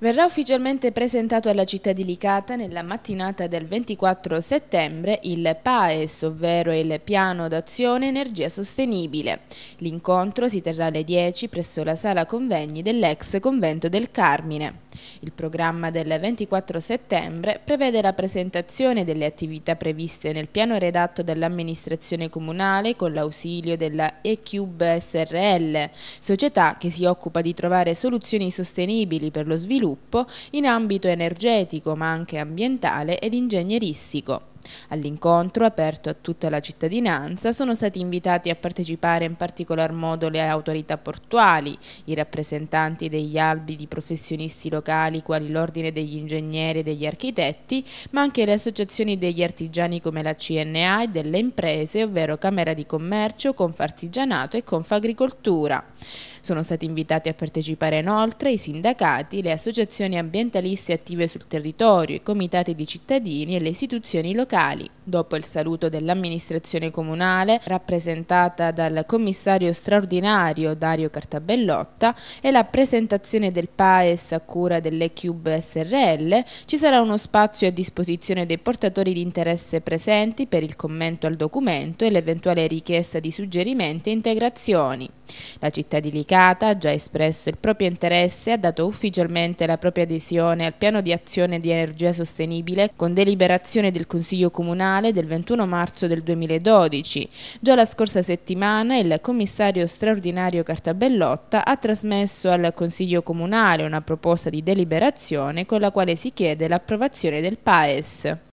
verrà ufficialmente presentato alla città di Licata nella mattinata del 24 settembre il PAES, ovvero il Piano d'Azione Energia Sostenibile. L'incontro si terrà alle 10 presso la sala convegni dell'ex convento del Carmine. Il programma del 24 settembre prevede la presentazione delle attività previste nel piano redatto dall'amministrazione comunale con l'ausilio della E-Cube SRL, società che si occupa di trovare soluzioni sostenibili per lo sviluppo sviluppo in ambito energetico ma anche ambientale ed ingegneristico. All'incontro, aperto a tutta la cittadinanza, sono stati invitati a partecipare in particolar modo le autorità portuali, i rappresentanti degli albi di professionisti locali quali l'Ordine degli Ingegneri e degli Architetti, ma anche le associazioni degli artigiani come la CNA e delle imprese, ovvero Camera di Commercio, Confartigianato e Confagricoltura. Sono stati invitati a partecipare inoltre i sindacati, le associazioni ambientaliste attive sul territorio, i comitati di cittadini e le istituzioni locali. Dopo il saluto dell'amministrazione comunale, rappresentata dal commissario straordinario Dario Cartabellotta, e la presentazione del PAES a cura dell'Ecube SRL, ci sarà uno spazio a disposizione dei portatori di interesse presenti per il commento al documento e l'eventuale richiesta di suggerimenti e integrazioni. La città di Licata ha già espresso il proprio interesse e ha dato ufficialmente la propria adesione al piano di azione di energia sostenibile con deliberazione del Consiglio Comunale del 21 marzo del 2012. Già la scorsa settimana il commissario straordinario Cartabellotta ha trasmesso al Consiglio Comunale una proposta di deliberazione con la quale si chiede l'approvazione del PAES.